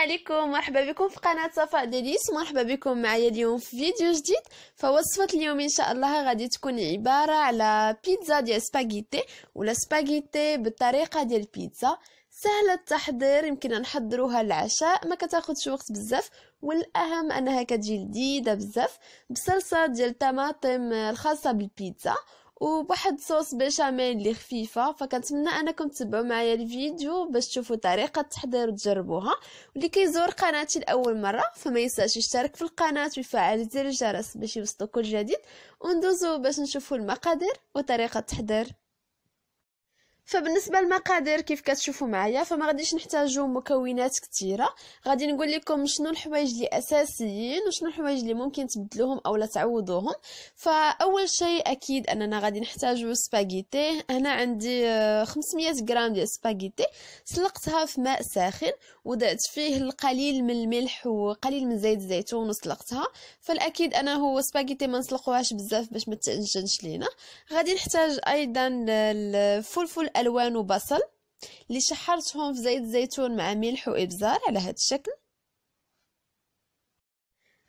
عليكم مرحبا بكم في قناة صفاء ديليس مرحبا بكم معايا اليوم في فيديو جديد فوصفة اليوم إن شاء الله غادي تكون عبارة على بيتزا ديال سباغيتي ولا سباغيتي بالطريقة ديال البيتزا سهلة التحضير يمكن نحضروها العشاء ما كتاخدش وقت بزاف والأهم أنها كتجي لذيذة بزاف بصلصة ديال الطماطم الخاصة بالبيتزا وبواحد صوص بيشاميل اللي خفيفه فكنتمنى انكم تتبعوا معايا الفيديو باش تشوفوا طريقه التحضير وتجربوها واللي كيزور قناتي لاول مره فما ينساش يشترك في القناه ويفعل زر الجرس باش يوصلوا كل جديد وندوزو باش نشوفوا المقادير وطريقه التحضير فبالنسبه للمقادير كيف كتشوفوا معايا فما غاديش نحتاجوا مكونات كثيره غادي نقول لكم شنو الحوايج اللي اساسيين وشنو الحوايج اللي ممكن تبدلوهم اولا تعوضوهم فاول شيء اكيد اننا غادي نحتاجوا سباغيتي هنا عندي 500 آه، غرام ديال سباغيتي سلقتها في ماء ساخن وضعت فيه القليل من الملح وقليل من زيت الزيتون وسلقتها فالاكيد انا هو سباغيتي ما نسلقوهاش بزاف باش ما تعجنش لينا غادي نحتاج ايضا الفلفل الوان بصل اللي شحرتهم في زيت الزيتون مع ملح وابزار على هذا الشكل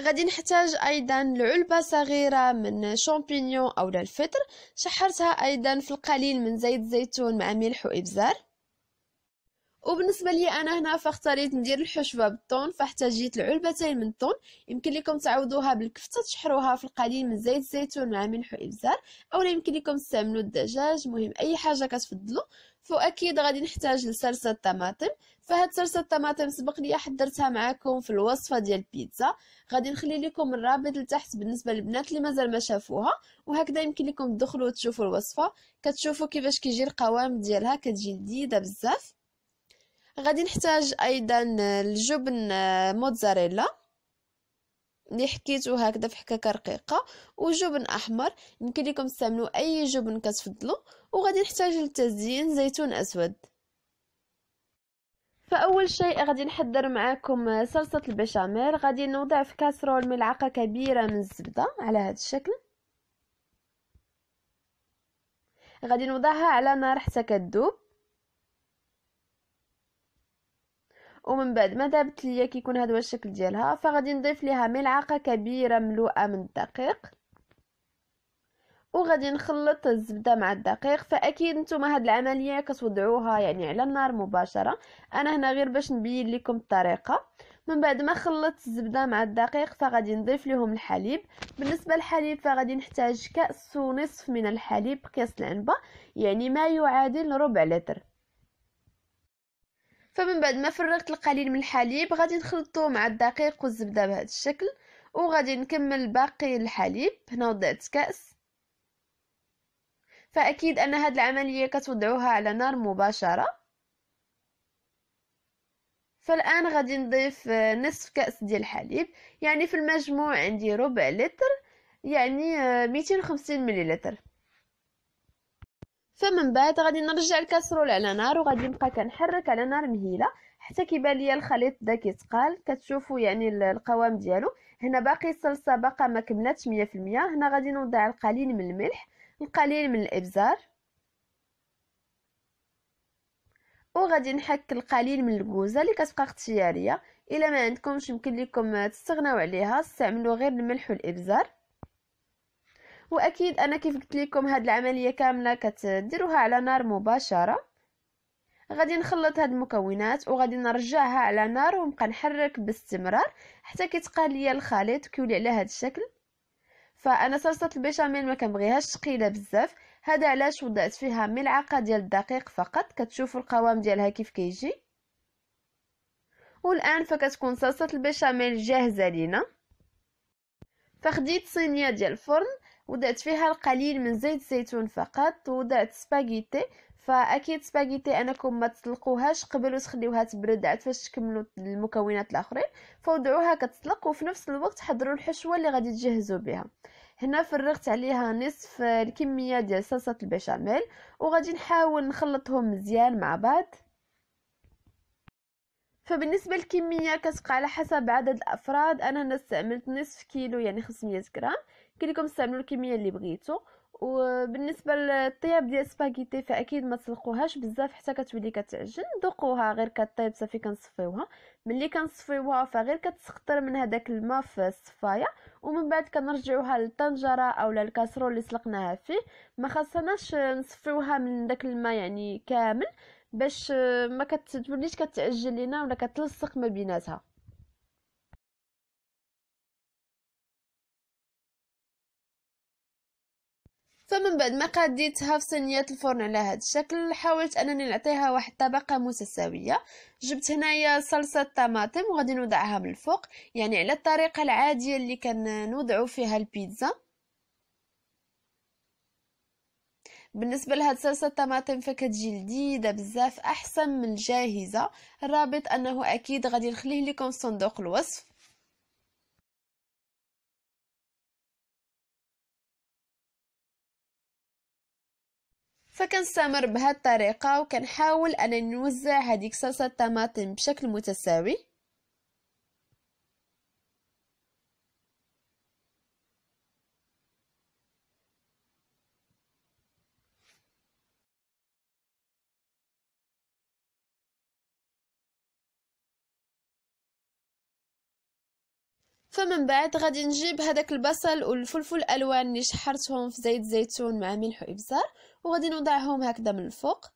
غادي نحتاج ايضا لعلبه صغيره من شامبينيون او الفطر شحرتها ايضا في القليل من زيت الزيتون مع ملح وابزار وبالنسبه لي انا هنا فاختاريت ندير الحشوه بالطون فاحتاجيت العلبتين من الطون يمكن لكم تعوضوها بالكفته تشحروها في القليل من زيت الزيتون مع ملح وابزار اولا يمكن لكم تستعملوا الدجاج مهم اي حاجه كتفضلوا فاكيد غادي نحتاج لصلصه الطماطم فهاد صلصه الطماطم سبق لي حضرتها معاكم في الوصفه ديال البيتزا غادي نخلي لكم الرابط لتحت بالنسبه للبنات اللي مازال ما شافوها وهكذا يمكن لكم تدخلوا وتشوفوا الوصفه كتشوفوا كيفاش كيجي القوام ديالها كتجي لذيذه بزاف غادي نحتاج ايضا الجبن آه، موتزاريلا اللي حكيتو هكذا في حكاكه رقيقه وجبن احمر يمكن لكم تستعملوا اي جبن كتفضلوا وغادي نحتاج للتزيين زيتون اسود فاول شيء غادي نحضر معاكم آه، صلصه البشاميل غادي نوضع في كاسرول ملعقه كبيره من الزبده على هذا الشكل غادي نوضعها على نار حتى كتذوب ومن بعد ما دابت ليا كيكون هذا هو الشكل ديالها فغادي نضيف ليها ملعقه كبيره ملوءه من الدقيق وغادي نخلط الزبده مع الدقيق فاكيد نتوما هاد العمليه كتوضعوها يعني على النار مباشره انا هنا غير باش نبين لكم الطريقه من بعد ما خلطت الزبده مع الدقيق فغادي نضيف لهم الحليب بالنسبه للحليب فغادي نحتاج كاس ونصف من الحليب قياس العنبه يعني ما يعادل ربع لتر فمن بعد ما فرغت القليل من الحليب غادي نخلطو مع الدقيق والزبده بهذا الشكل وغادي نكمل باقي الحليب هنا وضعت كاس فاكيد ان هاد العمليه كتوضعوها على نار مباشره فالان غادي نضيف آه، نصف كاس ديال الحليب يعني في المجموع عندي ربع لتر يعني 250 آه، مليلتر فمن بعد غادي نرجع الكاسرول على نار وغادي نبقى كنحرك على نار مهيله حتى كيبان ليا الخليط بدا كيتقال كتشوفوا يعني القوام ديالو هنا باقي الصلصه باقا ما كملاتش 100% هنا غادي نوضع القليل من الملح القليل من الابزار وغادي نحك القليل من الكوزه اللي كتبقى اختياريه الا ما عندكمش يمكن لكم تستغناو عليها استعملوا غير الملح والابزار واكيد انا كيف قلت لكم هاد العمليه كامله كتديروها على نار مباشره غادي نخلط هاد المكونات وغادي نرجعها على نار ونبقى نحرك باستمرار حتى كيتقال ليا الخليط كيولي على هاد الشكل فانا صلصه البيشاميل ما كنبغيهاش ثقيله بزاف هذا علاش وضعت فيها ملعقه ديال الدقيق فقط كتشوفوا القوام ديالها كيف كيجي والان فكتكون صلصه البيشاميل جاهزه لينا فخديت صينيه ديال الفرن وضعت فيها القليل من زيت الزيتون فقط وضعت سباغيتي فاكيد سباغيتي انكم ما تطلقوهاش قبل وتخليوها تبرد عاد فاش تكملوا المكونات الاخرين فوضعوها كتسلق وفي نفس الوقت حضروا الحشوه اللي غادي تجهزوا بها هنا فرغت عليها نصف الكميه ديال صلصه البشاميل وغادي نحاول نخلطهم مزيان مع بعض فبالنسبة للكمية كتبقى على حسب عدد الأفراد أنا هنا استعملت نصف كيلو يعني خمسمية غرام ليكم استعملوا الكمية اللي بغيتو وبالنسبه للطياب ديال سباكيتي فاكيد ما تسلقوهاش بزاف حتى كتولي كتعجن دوقوها غير كطيب صافي كنصفيوها ملي كنصفيوها فغير كتسخطر من هداك الماء في الصفايه ومن بعد كنرجعوها للطنجره اولا للكاسرول اللي سلقناها فيه ما نصفيوها من داك الماء يعني كامل باش ما كتوليش كتعجل لينا ولا كتلصق ما بيناتها فمن بعد ما قديتها في صينيه الفرن على هذا الشكل حاولت انني نعطيها واحد الطبقه متساويه جبت هنايا صلصه طماطم وغادي نوضعها من الفوق يعني على الطريقه العاديه اللي كنوضعوا فيها البيتزا بالنسبه لهاد صلصه الطماطم فكتجي لديدة بزاف احسن من الجاهزه الرابط انه اكيد غادي نخليه لكم في صندوق الوصف فكنستمر بهاد الطريقه وكنحاول انني نوزع هذه صلصه الطماطم بشكل متساوي فمن بعد غادي نجيب هذاك البصل والفلفل الالوان اللي شحرتهم في زيت زيتون مع ملح وابزار وغادي نوضعهم هكذا من الفوق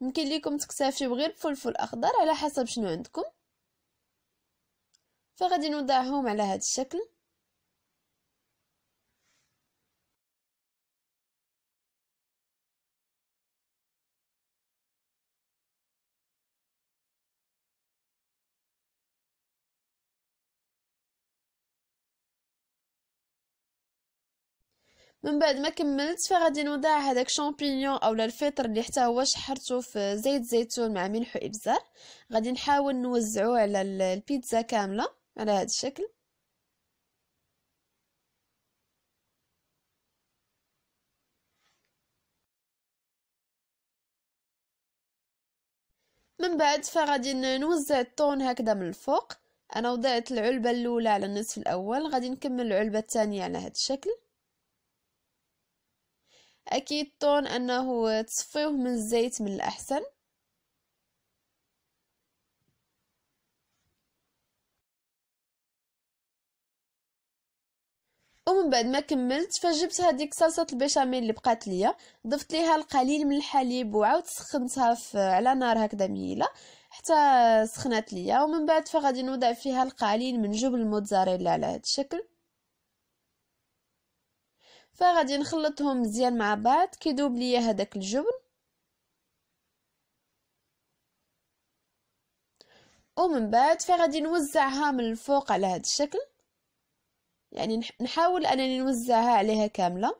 يمكن لكم تكتفيو غير بفلفل اخضر على حسب شنو عندكم فغادي نوضعهم على هذا الشكل من بعد ما كملت فغادي نوضع هذاك شامبينيون اولا الفطر اللي حتى هو شحرته في زيت زيتون مع ملح وابزار غادي نحاول نوزعو على البيتزا كامله على هذا الشكل من بعد فغادي نوزع الطون هكذا من الفوق انا وضعت العلبه الاولى على النصف الاول غادي نكمل العلبه الثانيه على هذا الشكل أكيد طون أنه تصفيه من الزيت من الأحسن ومن بعد ما كملت فجبت هذيك صلصه البيشاميل اللي بقات ليا ضفت ليها القليل من الحليب وعاود سخنتها في على نار هكذا مهيله حتى سخنات ليا ومن بعد فغادي نوضع فيها القليل من جبن الموتزاريلا على هذا الشكل فغادي نخلطهم مزيان مع بعض كيدوب ليا هذاك الجبن ومن بعد فغادي نوزعها من الفوق على هذا الشكل يعني نحاول انني نوزعها عليها كامله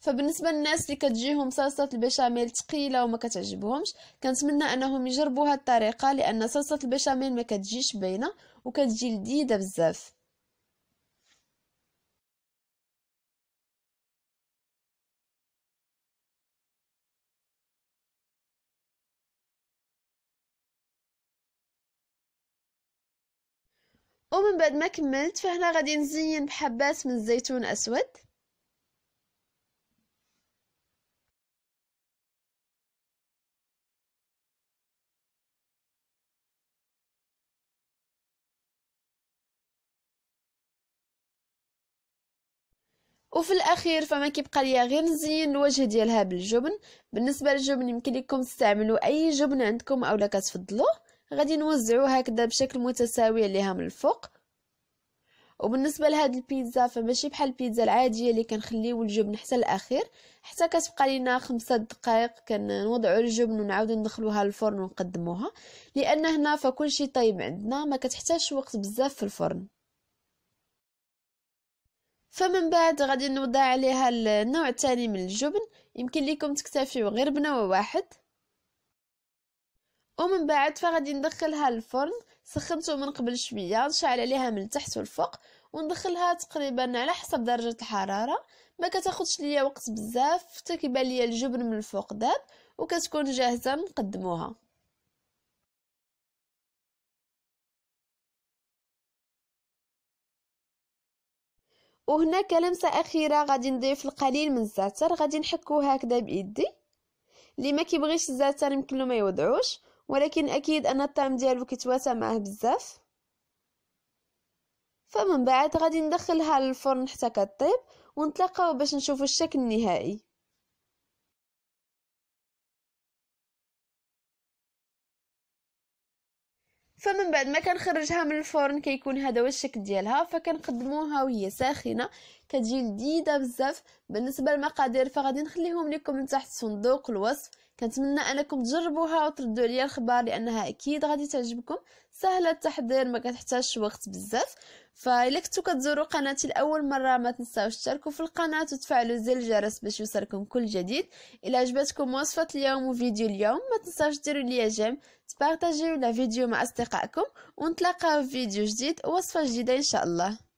فبالنسبه للناس اللي كتجيهم صلصه البشاميل ثقيله وما كتعجبهمش كنتمنى انهم يجربوا هذه الطريقه لان صلصه البشاميل ما كتجيش باينه وكتجي لذيذه بزاف ومن بعد ما كملت فهنا غادي نزين بحبات من الزيتون اسود وفي الاخير فما كيبقى ليا غير نزين الوجه ديالها بالجبن بالنسبه للجبن يمكن لكم تستعملوا اي جبن عندكم اولا كتفضلوه غادي نوزعو هكذا بشكل متساوي عليها من الفوق وبالنسبه لهاد البيتزا فماشي بحال البيتزا العاديه اللي كنخليو الجبن حتى الاخير حتى كتبقى لينا خمسة دقائق كنوضعوا الجبن ونعاودو ندخلوها للفرن ونقدموها لان هنا فكلشي طيب عندنا ما كتحتاجش وقت بزاف في الفرن فمن بعد غادي نوضع عليها النوع الثاني من الجبن يمكن لكم تكتفيو غير بنوع واحد ومن بعد فغادي ندخلها الفرن سخنته من قبل شويه نشعل عليها من التحت والفوق وندخلها تقريبا على حسب درجه الحراره ما كتاخذش ليا وقت بزاف حتى كيبان ليا الجبن من الفوق داب وكتكون جاهزه نقدموها وهنا كلمسة أخيرة غادي نضيف القليل من الزعتر غادي نحكو هكذا بإيدي اللي ما كيبغيش الزعتر يمكن ما يوضعوش ولكن أكيد أن الطعم ديالو كيتواسى معاه بزاف فمن بعد غادي ندخلها للفرن حتى كطيب ونتلاقاو باش نشوفو الشكل النهائي فمن بعد ما كنخرجها من الفرن كيكون هذا هو الشكل ديالها فكنقدموها وهي ساخنه كتجي لذيذه بزاف بالنسبه للمقادير فغادي نخليهم لكم تحت صندوق الوصف كنتمنى انكم تجربوها وتردوا عليا الخبر لانها اكيد غادي تعجبكم سهله التحضير ما كتحتاجش وقت بزاف فإلا كنتو كتزوروا قناتي لاول مره ما تنساوش تشتركوا في القناه وتفعلوا زر الجرس باش يوصلكم كل جديد الا عجبتكم وصفه اليوم وفيديو اليوم ما تنساوش ديروا لي جيم تبارطاجيو لا فيديو مع اصدقائكم ونتلاقاو في فيديو جديد ووصفه جديده ان شاء الله